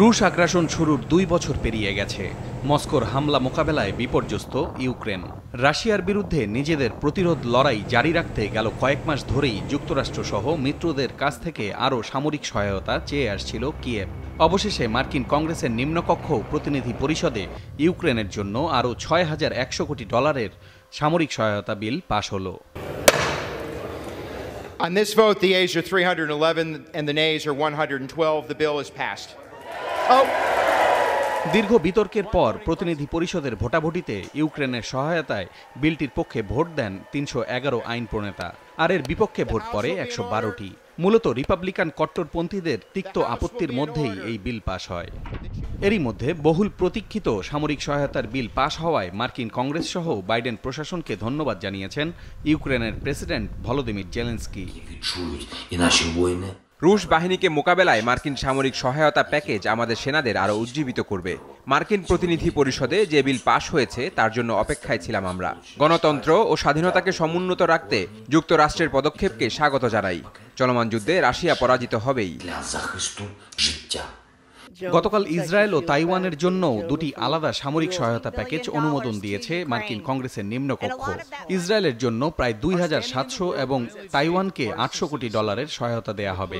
রুশ আগ্রাসন শুরুর দুই বছর পেরিয়ে গেছে মস্কোর হামলা মোকাবেলায় বিপর্যস্ত ইউক্রেন রাশিয়ার বিরুদ্ধে নিজেদের প্রতিরোধ লড়াই জারি রাখতে গেল কয়েক মাস ধরেই যুক্তরাষ্ট্রসহ মিত্রদের কাছ থেকে আরও সামরিক সহায়তা চেয়ে আসছিল কিয়েভ অবশেষে মার্কিন কংগ্রেসের নিম্নকক্ষ প্রতিনিধি পরিষদে ইউক্রেনের জন্য আরও ছয় হাজার একশো কোটি ডলারের সামরিক সহায়তা বিল পাশ হলো On this vote, the ayes are 311 and the nays are 112. The bill is passed. দীর্ঘ বিতর্কের পর প্রতিনিধি পরিষদের ভোটাভুটিতে ইউক্রেনের সহায়তায় বিলটির পক্ষে ভোট দেন তিনশো এগারো আইন প্রণেতা আর এর বিপক্ষে ভোট পড়ে একশো বারোটি মূলত রিপাবলিকান কট্টরপন্থীদের তিক্ত আপত্তির মধ্যেই এই বিল পাশ হয় এরই মধ্যে বহুল প্রতীক্ষিত সামরিক সহায়তার বিল পাশ হওয়ায় মার্কিন কংগ্রেস সহ বাইডেন প্রশাসনকে ধন্যবাদ জানিয়েছেন ইউক্রেনের প্রেসিডেন্ট ভলোদিমির জেলেন্সকি রুশ বাহিনীকে মোকাবেলায় মার্কিন সামরিক সহায়তা প্যাকেজ আমাদের সেনাদের আরও উজ্জীবিত করবে মার্কিন প্রতিনিধি পরিষদে যে বিল পাশ হয়েছে তার জন্য অপেক্ষায় ছিলাম আমরা গণতন্ত্র ও স্বাধীনতাকে সমুন্নত রাখতে যুক্তরাষ্ট্রের পদক্ষেপকে স্বাগত জানাই চলমান যুদ্ধে রাশিয়া পরাজিত হবেই গতকাল ইসরায়েল ও তাইওয়ানের জন্য দুটি আলাদা সামরিক সহায়তা প্যাকেজ অনুমোদন দিয়েছে মার্কিন কংগ্রেসের নিম্নকক্ষ ইসরায়েলের জন্য প্রায় দুই এবং তাইওয়ানকে আটশো কোটি ডলারের সহায়তা দেয়া হবে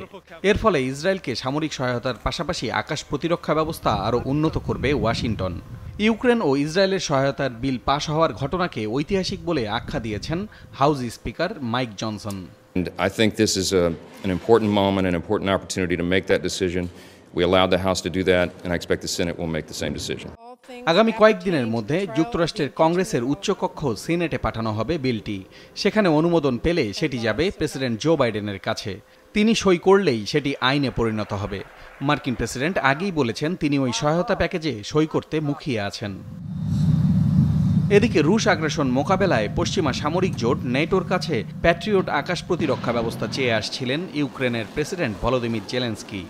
এর ফলে ইসরায়েলকে সামরিক সহায়তার পাশাপাশি আকাশ প্রতিরক্ষা ব্যবস্থা আরও উন্নত করবে ওয়াশিংটন ইউক্রেন ও ইসরায়েলের সহায়তার বিল পাশ হওয়ার ঘটনাকে ঐতিহাসিক বলে আখ্যা দিয়েছেন House Speaker Mike Johnson And I think this is a, an important moment, an important opportunity to make that decision. We allowed the House to do that, and I expect the Senate will make the same decision. আগামী কয়েকদিনের মধ্যে যুক্তরাষ্ট্রের কংগ্রেসের উচ্চকক্ষ সিনেটে পাঠানো হবে বিলটি সেখানে অনুমোদন পেলে সেটি যাবে প্রেসিডেন্ট জো বাইডেনের কাছে তিনি সই করলেই সেটি আইনে পরিণত হবে মার্কিন প্রেসিডেন্ট আগেই বলেছেন তিনি ওই সহায়তা প্যাকেজে সই করতে মুখিয়ে আছেন এদিকে রুশ আগ্রাসন মোকাবেলায় পশ্চিমা সামরিক জোট নেটোর কাছে প্যাট্রিয়ট আকাশ প্রতিরক্ষা ব্যবস্থা চেয়ে আসছিলেন ইউক্রেনের প্রেসিডেন্ট ভলোদিমির জেলেন্সকি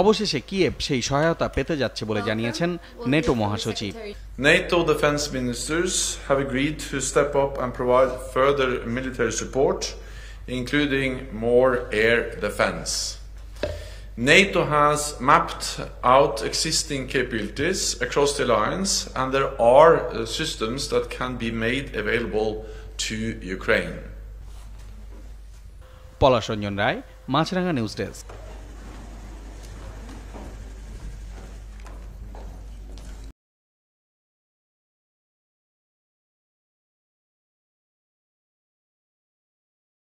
অবশেষে কিয়েভ সেই সহায়তা পেতে যাচ্ছে বলে জানিয়েছেন নেটো মহাসচিব NATO defense ministers have agreed to step up and provide further military support, including more air defense. NATO has mapped out existing capabilities across the alliance, and there are systems that can be made available to Ukraine. Palashranjan Roy Maasranga news desk